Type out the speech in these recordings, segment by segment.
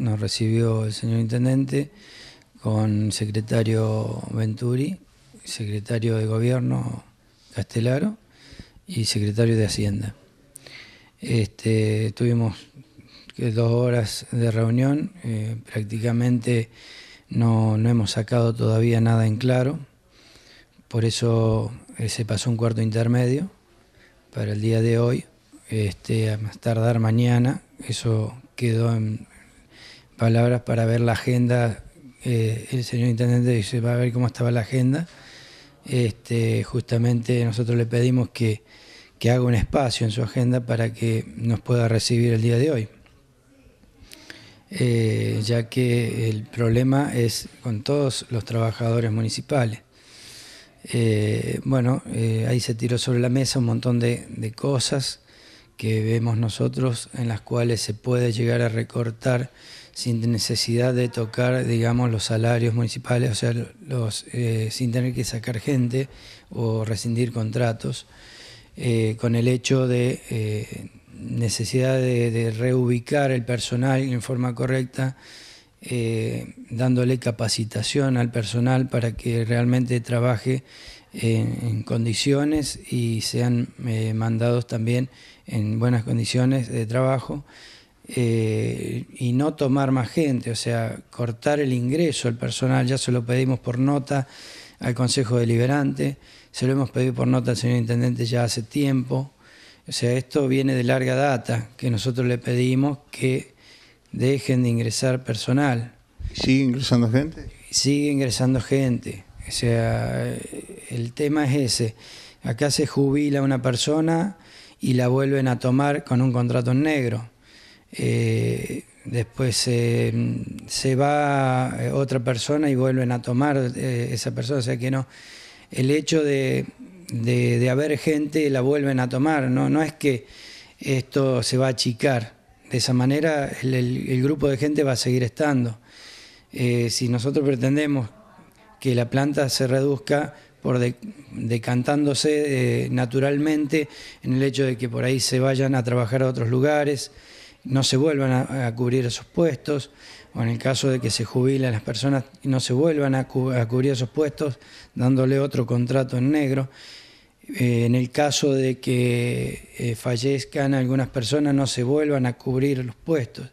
nos recibió el señor intendente con secretario Venturi, secretario de gobierno Castelaro y secretario de Hacienda. Este, tuvimos eh, dos horas de reunión, eh, prácticamente no, hemos sacado todavía nada en claro, por eso eh, se pasó un cuarto intermedio para el día de hoy, este, a más tardar mañana, eso quedó en, palabras para ver la agenda. Eh, el señor intendente dice, va a ver cómo estaba la agenda. Este, justamente nosotros le pedimos que, haga un espacio en su agenda para que nos pueda recibir el día de hoy. Eh, ya que el problema es con todos los trabajadores municipales. Eh, bueno, ahí se tiró sobre la mesa un montón de, cosas que vemos nosotros en las cuales se puede llegar a recortar sin necesidad de tocar, digamos, los salarios municipales, o sea, los, eh, sin tener que sacar gente o rescindir contratos, eh, con el hecho de eh, necesidad de, reubicar el personal en forma correcta, dándole capacitación al personal para que realmente trabaje en condiciones y sean mandados también en buenas condiciones de trabajo. Eh, y no tomar más gente, o sea, cortar el ingreso al personal, ya se lo pedimos por nota al Consejo Deliberante, se lo hemos pedido por nota al señor Intendente ya hace tiempo, o sea, esto viene de larga data, que nosotros le pedimos que dejen de ingresar personal. ¿Sigue ingresando gente? Sigue ingresando gente, o sea, el tema es ese, acá se jubila una persona y la vuelven a tomar con un contrato negro. Eh, después eh, se va eh, otra persona y vuelven a tomar esa persona, o sea que no, el hecho de, de, haber gente la vuelven a tomar, no, no es que esto se va a achicar, de esa manera el, grupo de gente va a seguir estando. si nosotros pretendemos que la planta se reduzca por decantándose naturalmente en el hecho de que por ahí se vayan a trabajar a otros lugares, no se vuelvan a, cubrir esos puestos, o en el caso de que se jubilen las personas, no se vuelvan a, cubrir esos puestos, dándole otro contrato en negro. Eh, en el caso de que eh, fallezcan algunas personas, no se vuelvan a cubrir los puestos,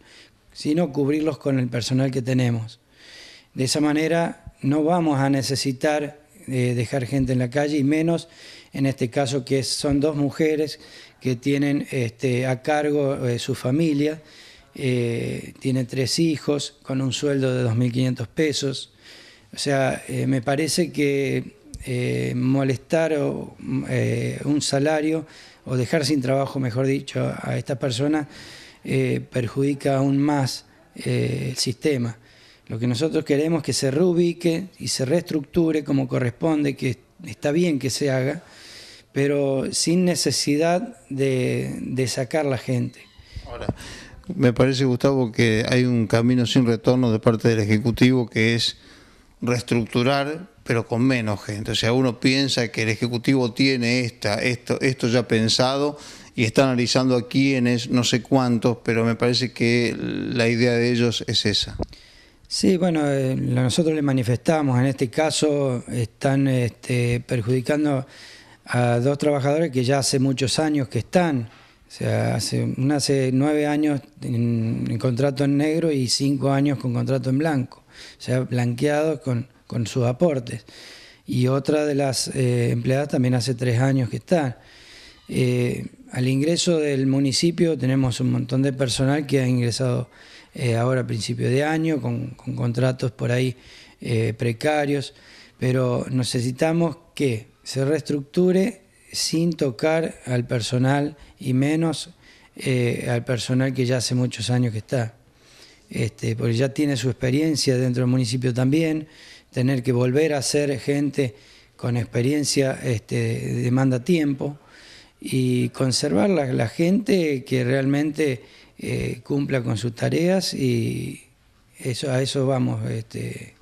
sino cubrirlos con el personal que tenemos. De esa manera no vamos a necesitar eh, dejar gente en la calle y menos en este caso que son dos mujeres que tienen este, a cargo eh, su familia, tiene eh, tienen tres hijos con un sueldo de 2.500 pesos. O sea, me parece que molestar un salario o dejar sin trabajo, mejor dicho, a esta persona perjudica aún más el sistema. Lo que nosotros queremos es que se reubique y se reestructure como corresponde, que está bien que se haga, pero sin necesidad de, sacar la gente. Ahora, me parece, Gustavo, que hay un camino sin retorno de parte del Ejecutivo que es reestructurar, pero con menos gente. O sea, uno piensa que el Ejecutivo tiene esta, esto, esto ya pensado y está analizando a quiénes, no sé cuántos, pero me parece que la idea de ellos es esa. Sí, bueno, eh, nosotros le manifestamos, en este caso están este, perjudicando a dos trabajadores que ya hace muchos años que están, o sea, hace, hace nueve años en, contrato en negro y cinco años con contrato en blanco, o sea, blanqueados con, sus aportes. Y otra de las eh, empleadas también hace tres años que están. Eh, al ingreso del municipio tenemos un montón de personal que ha ingresado eh, ahora a principio de año, con, contratos por ahí eh, precarios, pero necesitamos que se reestructure sin tocar al personal y menos eh, al personal que ya hace muchos años que está. Este, porque ya tiene su experiencia dentro del municipio también, tener que volver a ser gente con experiencia este, demanda tiempo y conservar la gente que realmente eh, cumpla con sus tareas y eso, a eso vamos. Este,